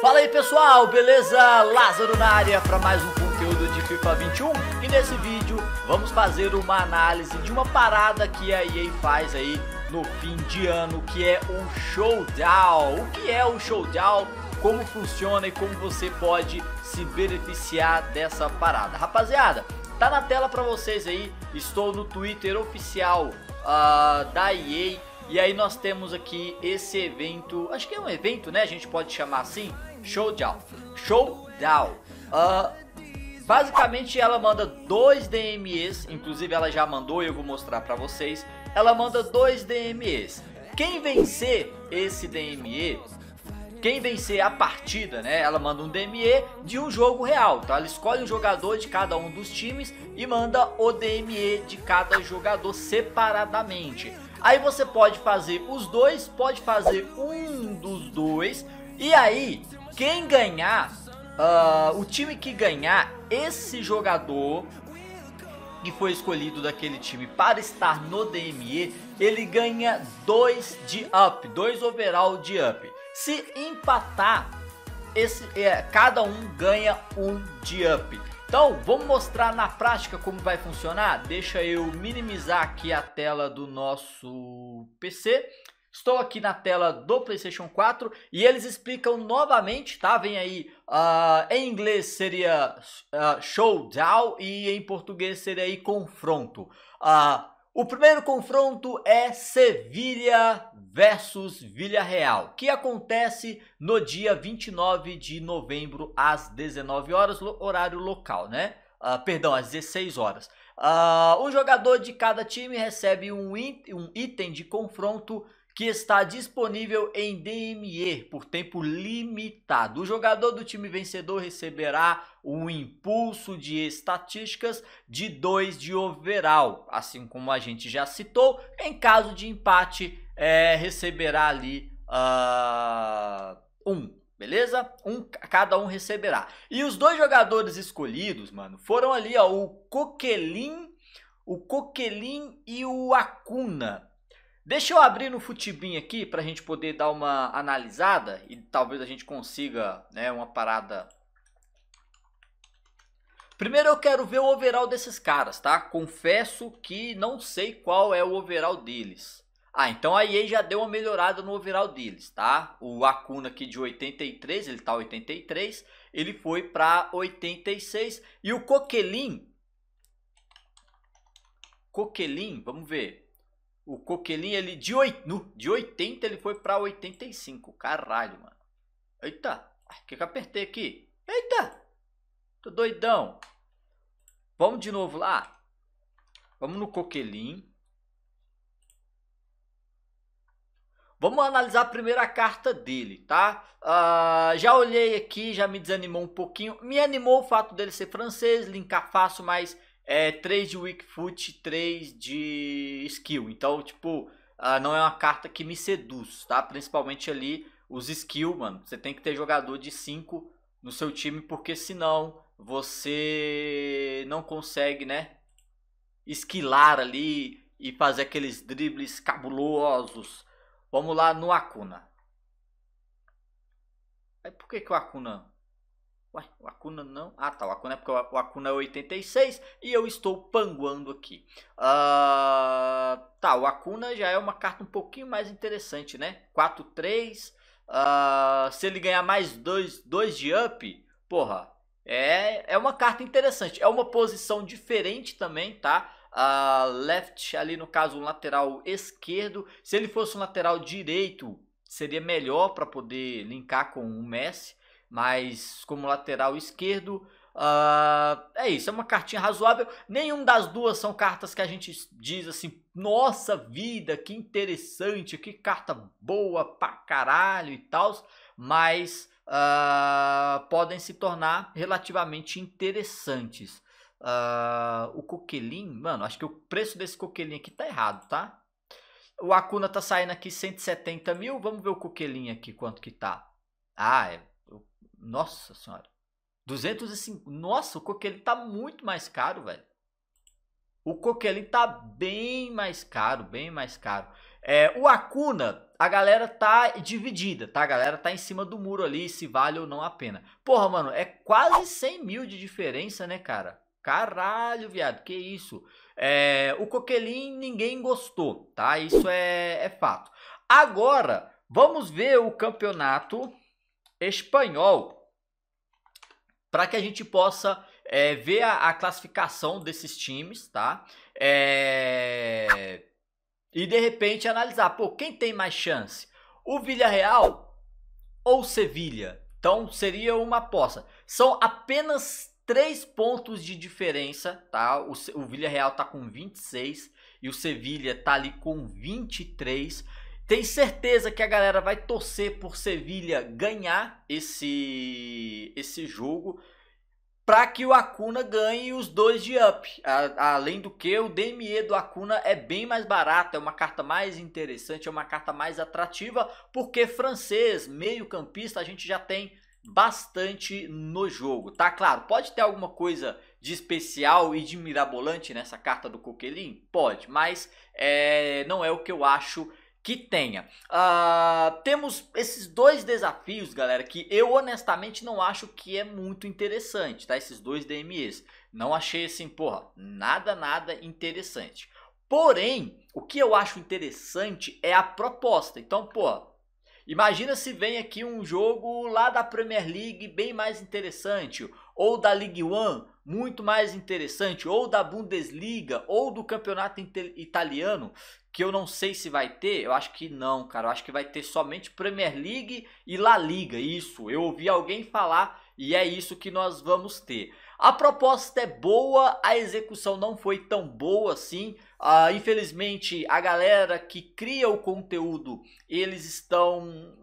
Fala aí pessoal, beleza? Lázaro na área para mais um conteúdo de FIFA 21 e nesse vídeo vamos fazer uma análise de uma parada que a EA faz aí no fim de ano que é o Showdown. O que é o Showdown? Como funciona e como você pode se beneficiar dessa parada? Rapaziada, tá na tela para vocês aí. Estou no Twitter oficial uh, da EA e aí nós temos aqui esse evento, acho que é um evento, né? A gente pode chamar assim, Showdown. Showdown. Uh, basicamente, ela manda dois DMEs. Inclusive, ela já mandou e eu vou mostrar pra vocês. Ela manda dois DMEs. Quem vencer esse DME quem vencer a partida, né? Ela manda um DME de um jogo real, tá? Ela escolhe um jogador de cada um dos times e manda o DME de cada jogador separadamente. Aí você pode fazer os dois, pode fazer um dos dois. E aí, quem ganhar, uh, o time que ganhar esse jogador que foi escolhido daquele time para estar no DME, ele ganha 2 de up, 2 overall de up. Se empatar, esse, é, cada um ganha um de up. Então, vamos mostrar na prática como vai funcionar? Deixa eu minimizar aqui a tela do nosso PC Estou aqui na tela do PlayStation 4 e eles explicam novamente, tá? Vem aí, uh, em inglês seria uh, showdown e em português seria aí confronto. Uh, o primeiro confronto é Sevilha versus Villarreal, que acontece no dia 29 de novembro às 19 horas, horário local, né? Uh, perdão, às 16 horas. Uh, um jogador de cada time recebe um, um item de confronto que está disponível em DME por tempo limitado. O jogador do time vencedor receberá um impulso de estatísticas de 2 de overall, assim como a gente já citou. Em caso de empate, é, receberá ali uh, um. Beleza? Um, cada um receberá. E os dois jogadores escolhidos, mano, foram ali, ó, o Coquelin, o Coquelin e o Acuna. Deixa eu abrir no Futibin aqui para a gente poder dar uma analisada e talvez a gente consiga né, uma parada. Primeiro eu quero ver o overall desses caras, tá? Confesso que não sei qual é o overall deles. Ah, então a EA já deu uma melhorada no overall deles, tá? O Acuna aqui de 83, ele tá 83, ele foi para 86. E o Coquelin... Coquelin, vamos ver. O Coquelin, ele de, 8, de 80, ele foi pra 85. Caralho, mano. Eita, o que que eu apertei aqui? Eita, tô doidão. Vamos de novo lá. Vamos no Coquelin. Vamos analisar a primeira carta dele, tá? Uh, já olhei aqui, já me desanimou um pouquinho. Me animou o fato dele ser francês, linkar fácil, mas é 3 de Weak Foot, 3 de Skill. Então, tipo, ah, não é uma carta que me seduz, tá? Principalmente ali os Skill, mano. Você tem que ter jogador de 5 no seu time, porque senão você não consegue, né? Esquilar ali e fazer aqueles dribles cabulosos. Vamos lá no Acuna. Aí por que, que o Acuna Ué, o Acuna não? Ah, tá, o Acuna é porque o Acuna é 86 e eu estou panguando aqui. Uh, tá, o Acuna já é uma carta um pouquinho mais interessante, né? 4-3. Uh, ah, se ele ganhar mais 2 de up, porra, é, é uma carta interessante. É uma posição diferente também, tá? Uh, left, ali no caso, um lateral esquerdo. Se ele fosse um lateral direito, seria melhor para poder linkar com o Messi mas como lateral esquerdo. Uh, é isso, é uma cartinha razoável. Nenhuma das duas são cartas que a gente diz assim: nossa vida, que interessante, que carta boa pra caralho e tal. Mas uh, podem se tornar relativamente interessantes. Uh, o Coquelin, mano, acho que o preço desse Coquelin aqui tá errado, tá? O Acuna tá saindo aqui 170 mil. Vamos ver o Coquelin aqui, quanto que tá. Ah, é nossa senhora. 205. Nossa, o coquelim tá muito mais caro, velho. O coquelim tá bem mais caro, bem mais caro. É, o Acuna, a galera tá dividida, tá? A galera tá em cima do muro ali, se vale ou não a pena. Porra, mano, é quase 100 mil de diferença, né, cara? Caralho, viado, que isso? É, o Coquelin ninguém gostou, tá? Isso é, é fato. Agora, vamos ver o campeonato espanhol, para que a gente possa é, ver a, a, classificação desses times, tá? É, e de repente analisar, pô, quem tem mais chance? O Villarreal ou o Sevilha? Então seria uma aposta. São apenas três pontos de diferença, tá? O, o Villarreal tá com 26 e o Sevilha tá ali com 23. Tem certeza que a galera vai torcer por Sevilha ganhar esse, esse jogo para que o Acuna ganhe os dois de up. A, além do que, o DME do Acuna é bem mais barato, é uma carta mais interessante, é uma carta mais atrativa, porque francês, meio-campista, a gente já tem bastante no jogo, tá claro? Pode ter alguma coisa de especial e de mirabolante nessa carta do Coquelin? Pode, mas é, não é o que eu acho que tenha. Uh, temos esses dois desafios, galera, que eu honestamente não acho que é muito interessante, tá? Esses dois DMEs. Não achei assim, porra, nada, nada interessante. Porém, o que eu acho interessante é a proposta. Então, porra, imagina se vem aqui um jogo lá da Premier League bem mais interessante, ou da League One muito mais interessante, ou da Bundesliga, ou do campeonato italiano que eu não sei se vai ter, eu acho que não, cara. Eu acho que vai ter somente Premier League e La Liga. Isso, eu ouvi alguém falar e é isso que nós vamos ter. A proposta é boa, a execução não foi tão boa assim. Ah, infelizmente, a galera que cria o conteúdo, eles estão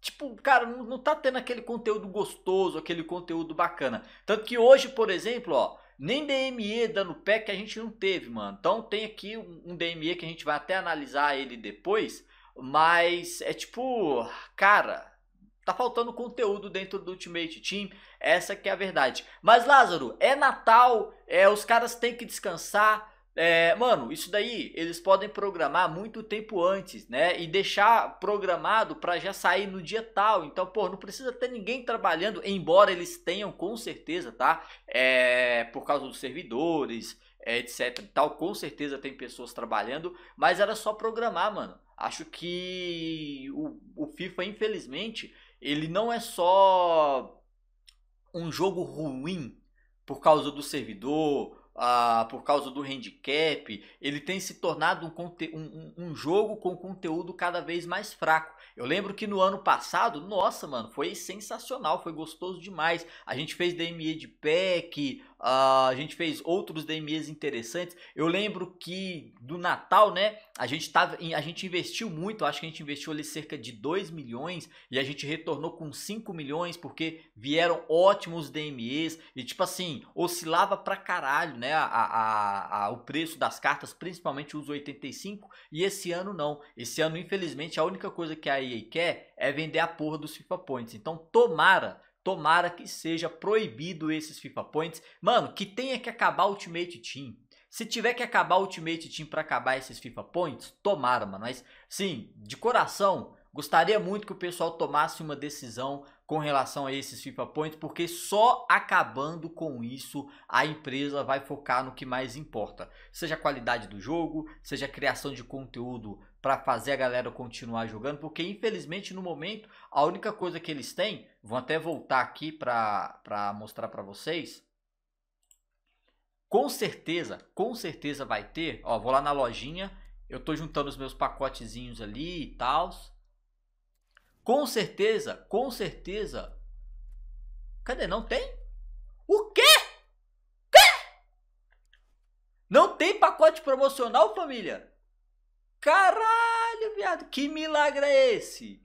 Tipo, cara, não tá tendo aquele conteúdo gostoso, aquele conteúdo bacana. Tanto que hoje, por exemplo, ó, nem DME dando pé que a gente não teve, mano. Então tem aqui um DME que a gente vai até analisar ele depois, mas é tipo, cara, tá faltando conteúdo dentro do Ultimate Team, essa que é a verdade. Mas Lázaro, é Natal, é os caras têm que descansar, é, mano, isso daí eles podem programar muito tempo antes, né? E deixar programado para já sair no dia tal. Então, pô, não precisa ter ninguém trabalhando, embora eles tenham com certeza, tá? É, por causa dos servidores, é, etc. Tal, com certeza tem pessoas trabalhando, mas era só programar, mano. Acho que o, o FIFA, infelizmente, ele não é só um jogo ruim por causa do servidor ah, por causa do handicap, ele tem se tornado um, um, um, jogo com conteúdo cada vez mais fraco. Eu lembro que no ano passado, nossa, mano, foi sensacional, foi gostoso demais. A gente fez DME de pack, Uh, a gente fez outros DMEs interessantes. Eu lembro que do Natal, né? A gente, tava, a gente investiu muito, acho que a gente investiu ali cerca de 2 milhões e a gente retornou com 5 milhões porque vieram ótimos DMEs e, tipo assim, oscilava pra caralho, né? A, a, a, o preço das cartas, principalmente os 85, e esse ano não. Esse ano, infelizmente, a única coisa que a EA quer é vender a porra dos FIFA Points. Então, tomara Tomara que seja proibido esses FIFA Points. Mano, que tenha que acabar Ultimate Team. Se tiver que acabar Ultimate Team para acabar esses FIFA Points, tomara, mano. Mas, sim, de coração, gostaria muito que o pessoal tomasse uma decisão com relação a esses FIFA Points, porque só acabando com isso a empresa vai focar no que mais importa, seja a qualidade do jogo, seja a criação de conteúdo para fazer a galera continuar jogando, porque infelizmente no momento a única coisa que eles têm, vou até voltar aqui para mostrar para vocês. Com certeza, com certeza vai ter, ó, vou lá na lojinha, eu tô juntando os meus pacotezinhos ali e tal. Com certeza, com certeza. Cadê? Não tem? O quê? Quê? Não tem pacote promocional, família? Caralho, viado, que milagre é esse?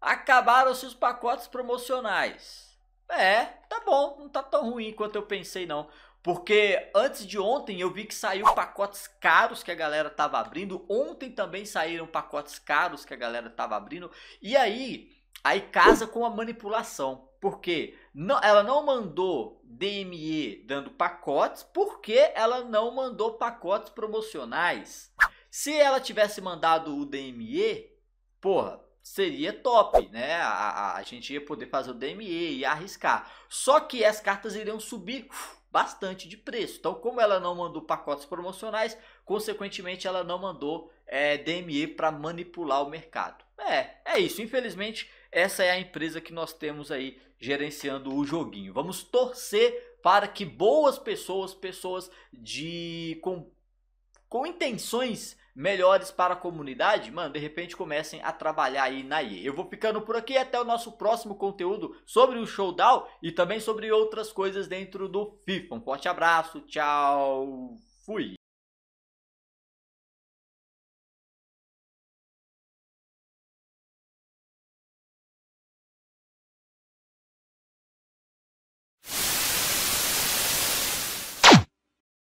Acabaram-se os pacotes promocionais. É, tá bom, não tá tão ruim quanto eu pensei não. Porque antes de ontem eu vi que saiu pacotes caros que a galera tava abrindo. Ontem também saíram pacotes caros que a galera tava abrindo. E aí, aí casa com a manipulação. Porque não, ela não mandou DME dando pacotes, porque ela não mandou pacotes promocionais. Se ela tivesse mandado o DME, porra, seria top, né? A, a, a, gente ia poder fazer o DME e arriscar. Só que as cartas iriam subir bastante de preço. Então, como ela não mandou pacotes promocionais, consequentemente ela não mandou é, DME para manipular o mercado. É, é isso. Infelizmente, essa é a empresa que nós temos aí gerenciando o joguinho. Vamos torcer para que boas pessoas, pessoas de com com intenções melhores para a comunidade, mano, de repente comecem a trabalhar aí na IE. Eu vou ficando por aqui até o nosso próximo conteúdo sobre o showdown e também sobre outras coisas dentro do FIFA. Um forte abraço, tchau, fui!